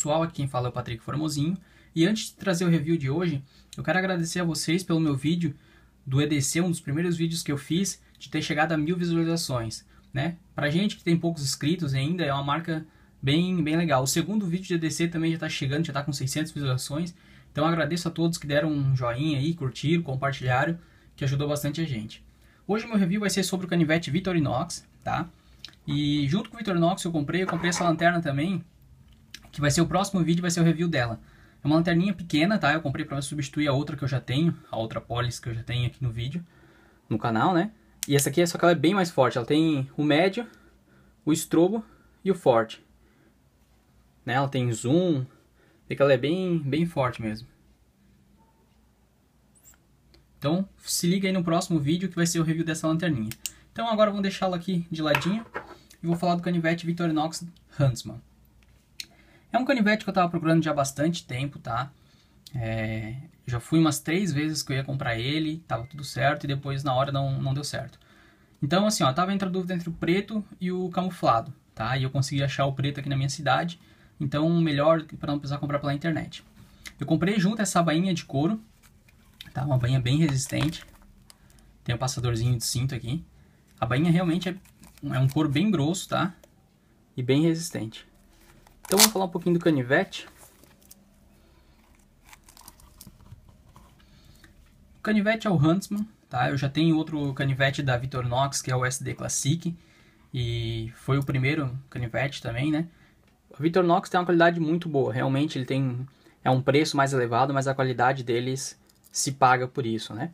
pessoal, aqui quem fala é o Patrick Formosinho. E antes de trazer o review de hoje, eu quero agradecer a vocês pelo meu vídeo do EDC, um dos primeiros vídeos que eu fiz, de ter chegado a mil visualizações. Né? Pra gente que tem poucos inscritos ainda, é uma marca bem, bem legal. O segundo vídeo de EDC também já está chegando, já está com 600 visualizações. Então agradeço a todos que deram um joinha aí, curtiram, compartilharam, que ajudou bastante a gente. Hoje meu review vai ser sobre o canivete Victorinox, tá? E junto com o Victorinox eu comprei, eu comprei essa lanterna também, que vai ser o próximo vídeo, vai ser o review dela. É uma lanterninha pequena, tá? Eu comprei pra substituir a outra que eu já tenho, a outra polis que eu já tenho aqui no vídeo, no canal, né? E essa aqui, é só que ela é bem mais forte, ela tem o médio, o estrobo e o forte. Né? Ela tem zoom, vê que ela é bem, bem forte mesmo. Então, se liga aí no próximo vídeo que vai ser o review dessa lanterninha. Então agora vamos deixá-la aqui de ladinho e vou falar do canivete Victorinox Huntsman. É um canivete que eu tava procurando já há bastante tempo, tá? É, já fui umas três vezes que eu ia comprar ele, tava tudo certo, e depois na hora não, não deu certo. Então, assim, ó, tava entre a dúvida entre o preto e o camuflado, tá? E eu consegui achar o preto aqui na minha cidade, então melhor para não precisar comprar pela internet. Eu comprei junto essa bainha de couro, tá? Uma bainha bem resistente. Tem um passadorzinho de cinto aqui. A bainha realmente é, é um couro bem grosso, tá? E bem resistente. Então vamos falar um pouquinho do canivete. O canivete é o Huntsman, tá? Eu já tenho outro canivete da Victorinox, que é o SD Classic, e foi o primeiro canivete também, né? O Victorinox tem uma qualidade muito boa, realmente ele tem é um preço mais elevado, mas a qualidade deles se paga por isso, né?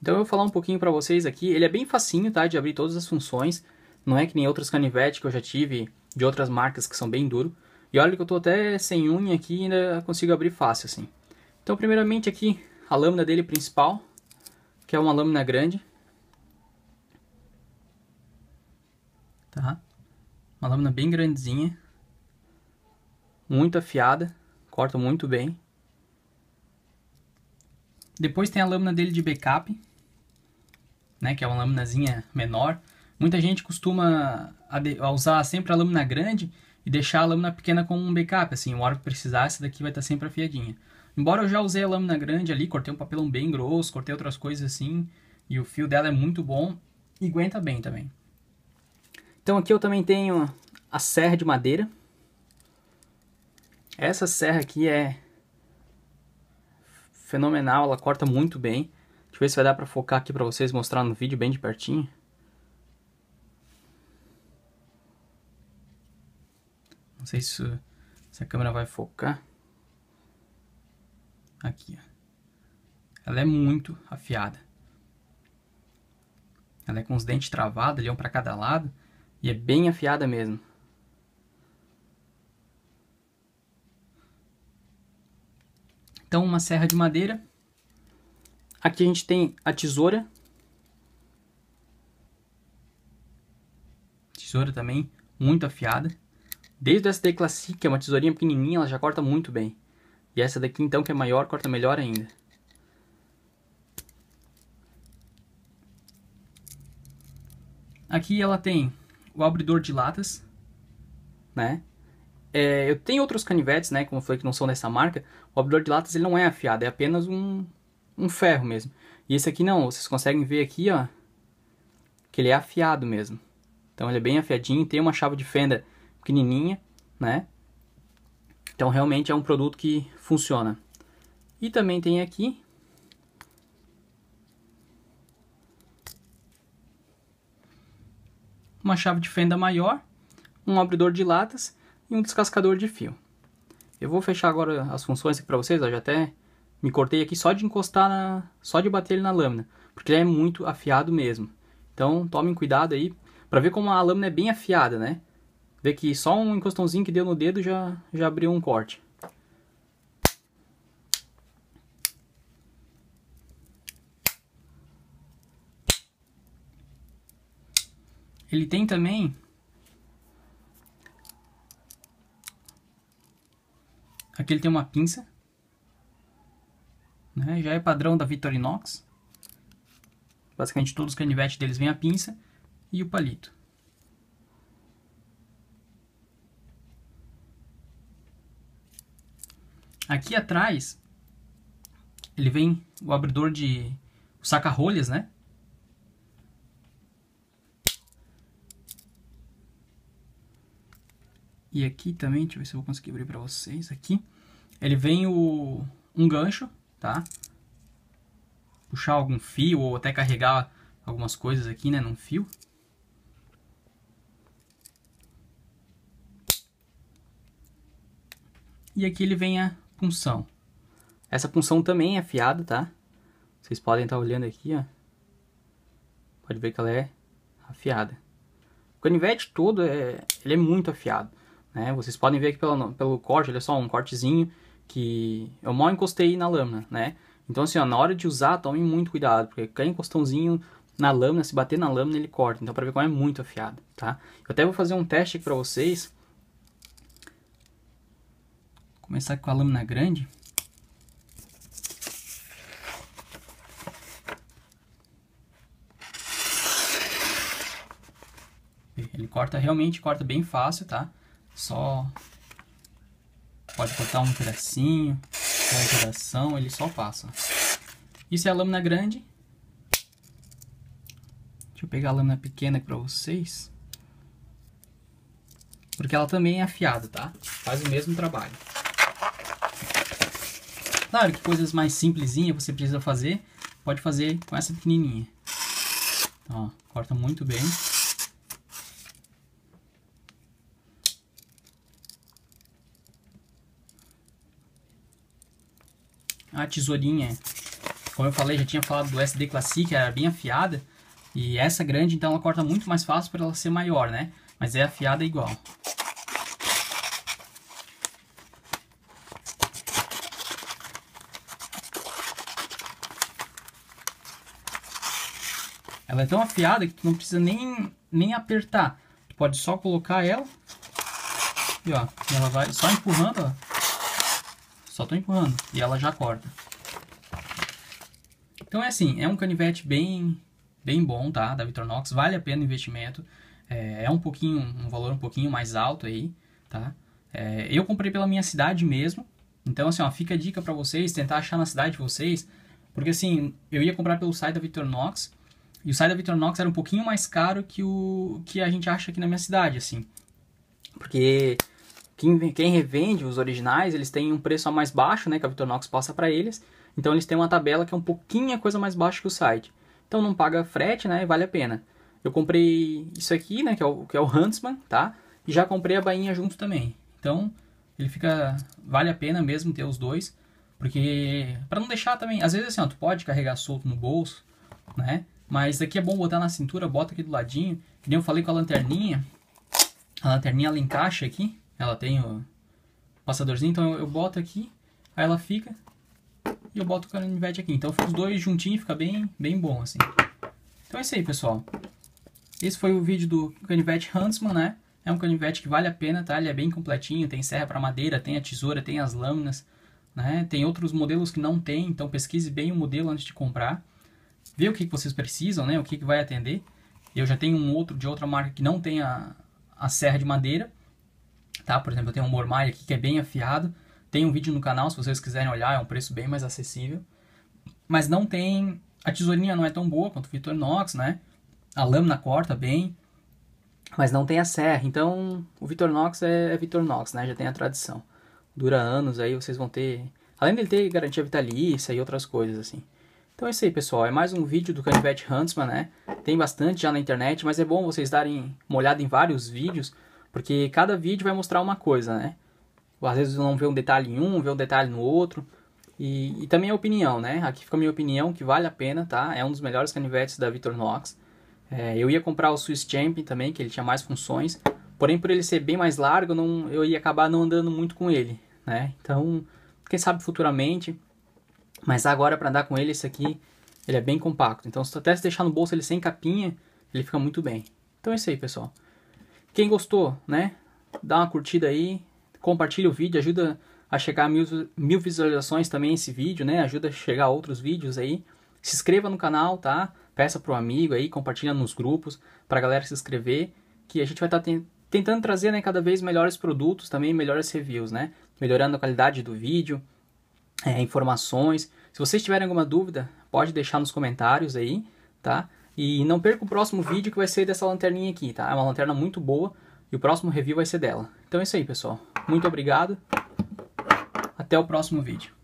Então eu vou falar um pouquinho para vocês aqui, ele é bem facinho, tá, de abrir todas as funções, não é que nem outros canivetes que eu já tive de outras marcas que são bem duro. E olha que eu estou até sem unha aqui e ainda consigo abrir fácil assim. Então primeiramente aqui a lâmina dele principal, que é uma lâmina grande. Tá? Uma lâmina bem grandezinha. Muito afiada, corta muito bem. Depois tem a lâmina dele de backup, né, que é uma lâminazinha menor. Muita gente costuma usar sempre a lâmina grande e deixar a lâmina pequena como um backup, assim, o hora que precisar, essa daqui vai estar tá sempre afiadinha. Embora eu já usei a lâmina grande ali, cortei um papelão bem grosso, cortei outras coisas assim, e o fio dela é muito bom e aguenta bem também. Então aqui eu também tenho a serra de madeira. Essa serra aqui é fenomenal, ela corta muito bem. Deixa eu ver se vai dar para focar aqui para vocês, mostrar no vídeo bem de pertinho. sei se, se a câmera vai focar. Aqui, ó. Ela é muito afiada. Ela é com os dentes travados, ali um para cada lado. E é bem afiada mesmo. Então, uma serra de madeira. Aqui a gente tem a tesoura. Tesoura também muito afiada. Desde essa D Classic, que é uma tesourinha pequenininha, ela já corta muito bem. E essa daqui então, que é maior, corta melhor ainda. Aqui ela tem o abridor de latas, né? É, eu tenho outros canivetes, né? Como eu falei que não são dessa marca. O abridor de latas ele não é afiado, é apenas um, um ferro mesmo. E esse aqui não, vocês conseguem ver aqui, ó, que ele é afiado mesmo. Então ele é bem afiadinho, tem uma chave de fenda pequenininha, né? Então realmente é um produto que funciona. E também tem aqui uma chave de fenda maior, um abridor de latas e um descascador de fio. Eu vou fechar agora as funções aqui para vocês, já até me cortei aqui só de encostar, na, só de bater ele na lâmina, porque ele é muito afiado mesmo. Então tomem cuidado aí para ver como a lâmina é bem afiada, né? Vê que só um encostãozinho que deu no dedo já, já abriu um corte. Ele tem também Aqui ele tem uma pinça. Né? Já é padrão da Victorinox. Basicamente todos os canivetes deles vêm a pinça e o palito. Aqui atrás, ele vem o abridor de saca-rolhas, né? E aqui também, deixa eu ver se eu vou conseguir abrir para vocês aqui. Ele vem o, um gancho, tá? Puxar algum fio ou até carregar algumas coisas aqui, né, num fio. E aqui ele vem a essa punção também é afiada, tá? Vocês podem estar tá olhando aqui, ó. Pode ver que ela é afiada. O canivete todo, é, ele é muito afiado. Né? Vocês podem ver aqui pelo, pelo corte, olha só, um cortezinho que eu mal encostei na lâmina, né? Então, assim, ó, na hora de usar, tome muito cuidado, porque cada encostãozinho na lâmina, se bater na lâmina, ele corta. Então, para ver como é muito afiado, tá? Eu até vou fazer um teste aqui para vocês, Começar com a lâmina grande. Ele corta, realmente corta bem fácil, tá? Só pode cortar um pedacinho, uma pedação, ele só passa. Isso é a lâmina grande. Deixa eu pegar a lâmina pequena aqui pra vocês. Porque ela também é afiada, tá? Faz o mesmo trabalho. Claro que coisas mais simplesinhas você precisa fazer, pode fazer com essa pequenininha. ó, corta muito bem. A tesourinha, como eu falei, já tinha falado do SD Classic, era bem afiada. E essa grande, então, ela corta muito mais fácil para ela ser maior, né? Mas é afiada igual. Ela é tão afiada que tu não precisa nem, nem apertar. Tu pode só colocar ela. E ó, ela vai só empurrando, ó. Só tô empurrando. E ela já corta. Então é assim, é um canivete bem, bem bom, tá? Da Vitronox. Vale a pena o investimento. É, é um pouquinho, um valor um pouquinho mais alto aí, tá? É, eu comprei pela minha cidade mesmo. Então, assim, ó, fica a dica para vocês, tentar achar na cidade de vocês. Porque, assim, eu ia comprar pelo site da Victorinox, e o site da Victorinox era um pouquinho mais caro que o que a gente acha aqui na minha cidade, assim. Porque quem, quem revende os originais, eles têm um preço a mais baixo, né, que a Victorinox passa para eles. Então eles têm uma tabela que é um pouquinho a coisa mais baixa que o site. Então não paga frete, né, e vale a pena. Eu comprei isso aqui, né, que é o, que é o Huntsman, tá? E já comprei a bainha junto também. Então, ele fica vale a pena mesmo ter os dois, porque para não deixar também, às vezes assim, ó, tu pode carregar solto no bolso, né? Mas aqui é bom botar na cintura, bota aqui do ladinho. Que nem eu falei com a lanterninha. A lanterninha ela encaixa aqui. Ela tem o passadorzinho, então eu, eu boto aqui. Aí ela fica. E eu boto o canivete aqui. Então os dois juntinhos, fica bem, bem bom assim. Então é isso aí, pessoal. Esse foi o vídeo do canivete Huntsman, né? É um canivete que vale a pena, tá? Ele é bem completinho, tem serra para madeira, tem a tesoura, tem as lâminas, né? Tem outros modelos que não tem, então pesquise bem o modelo antes de comprar ver o que, vocês precisam, né? O que, que vai atender. Eu já tenho um outro de outra marca que não tem a, a serra de madeira, tá? Por exemplo, eu tenho um Mormaia aqui que é bem afiado. Tem um vídeo no canal, se vocês quiserem olhar, é um preço bem mais acessível. Mas não tem... A tesourinha não é tão boa quanto o Victorinox, né? A lâmina corta bem, mas não tem a serra. Então, o Victorinox é, é Victorinox, né? Já tem a tradição. Dura anos, aí vocês vão ter... Além dele ter garantia vitalícia e outras coisas, assim. Então é isso aí, pessoal. É mais um vídeo do Canivete Huntsman, né? Tem bastante já na internet, mas é bom vocês darem uma olhada em vários vídeos, porque cada vídeo vai mostrar uma coisa, né? Às vezes não vê um detalhe em um, vê um detalhe no outro. E, e também a opinião, né? Aqui fica a minha opinião, que vale a pena, tá? É um dos melhores canivetes da Victor Knox. É, eu ia comprar o Swiss Champion também, que ele tinha mais funções. Porém, por ele ser bem mais largo, não, eu ia acabar não andando muito com ele, né? Então, quem sabe futuramente mas agora para andar com ele, esse aqui, ele é bem compacto. Então se até se deixar no bolso ele sem capinha, ele fica muito bem. Então é isso aí, pessoal. Quem gostou, né? Dá uma curtida aí, compartilha o vídeo, ajuda a chegar a mil, mil visualizações também esse vídeo, né? Ajuda a chegar a outros vídeos aí. Se inscreva no canal, tá? Peça pro amigo aí, compartilha nos grupos, pra galera se inscrever, que a gente vai estar tá tentando trazer, né, cada vez melhores produtos também, melhores reviews, né? Melhorando a qualidade do vídeo, é, informações. Se vocês tiverem alguma dúvida, pode deixar nos comentários aí, tá? E não perca o próximo vídeo que vai ser dessa lanterninha aqui, tá? É uma lanterna muito boa e o próximo review vai ser dela. Então é isso aí, pessoal. Muito obrigado. Até o próximo vídeo.